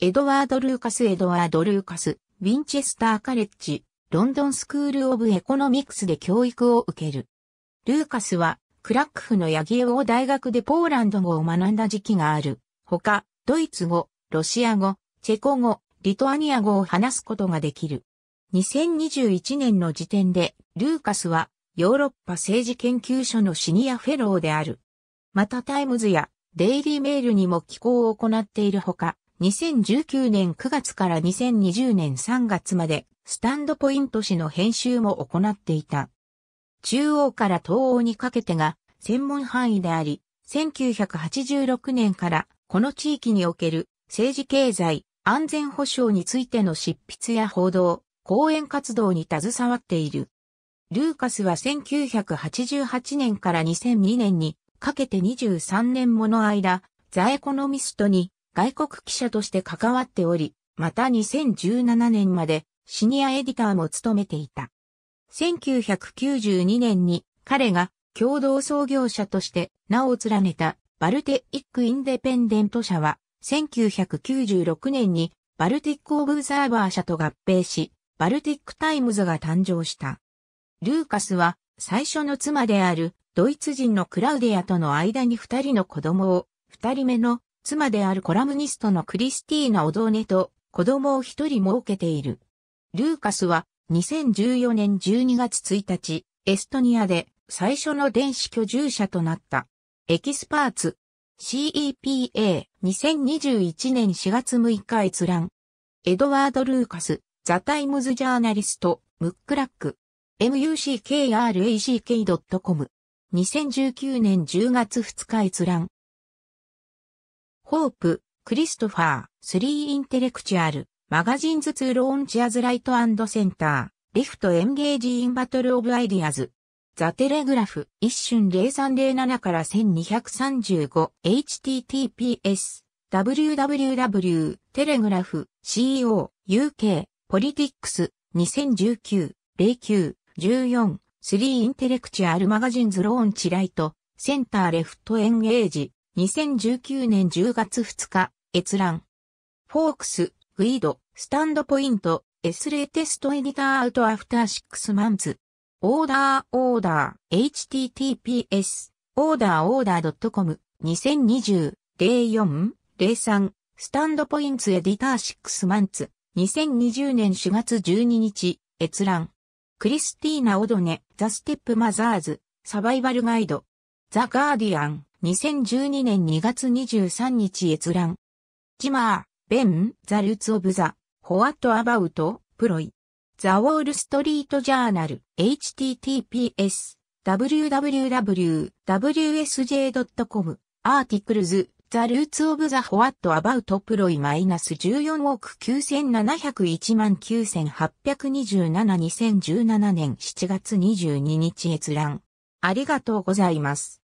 エドワード・ルーカス・エドワード・ルーカス、ウィンチェスター・カレッジ、ロンドン・スクール・オブ・エコノミクスで教育を受ける。ルーカスは、クラックフのヤギエオ大学でポーランド語を学んだ時期がある。ほか、ドイツ語、ロシア語、チェコ語、リトアニア語を話すことができる。2021年の時点で、ルーカスは、ヨーロッパ政治研究所のシニアフェローである。またタイムズやデイリーメールにも寄稿を行っているほか、2019年9月から2020年3月まで、スタンドポイント誌の編集も行っていた。中央から東欧にかけてが専門範囲であり、1986年からこの地域における政治経済、安全保障についての執筆や報道、講演活動に携わっている。ルーカスは1988年から2002年にかけて23年もの間、ザ・エコノミストに外国記者として関わっており、また2017年までシニアエディターも務めていた。1992年に彼が共同創業者として名を連ねたバルテイック・インデペンデント社は1996年にバルティック・オブザーバー社と合併し、バルティック・タイムズが誕生した。ルーカスは最初の妻であるドイツ人のクラウディアとの間に二人の子供を、二人目の妻であるコラムニストのクリスティーナ・オドーネと子供を一人設けている。ルーカスは2014年12月1日、エストニアで最初の電子居住者となった。エキスパーツ CEPA 2021年4月6日閲覧。エドワード・ルーカス、ザ・タイムズ・ジャーナリスト、ムックラック。muckrack.com。2019年10月2日閲覧。ホープ、クリストファー、スリーインテレクチュアル、マガジンズツールオンチアズライトセンター、リフトエンゲージインバトルオブアイディアズ。ザテレグラフ、一瞬0307から1235、https、www、テレグラフ、co、uk、ポリティックス、2019、09、14、3インテレクチュアルマガジンズローンチライト、センターレフトエンゲージ。2019年10月2日、閲覧。フォークス、グイード、スタンドポイント、S レテストエディターアウトアフター6マンズ。オーダーオーダー https オーダーオーダー .com 2020-04-03スタンドポインツエディター6マンツ2020年4月12日閲覧クリスティーナ・オドネザ・ステップ・マザーズサバイバルガイドザ・ガーディアン2012年2月23日閲覧。ジマー、ベン、ザ・ルツ・オブ・ザ・ホワット・アバウト、プロイ。ザ・ウォール・ストリート・ジャーナル、https、www.wsj.com、アーティクルズ、ザ・ルーツ・オブ・ザ・ホワット・アバウト・プロイマイナス14億9701万98272017年7月22日閲覧。ありがとうございます。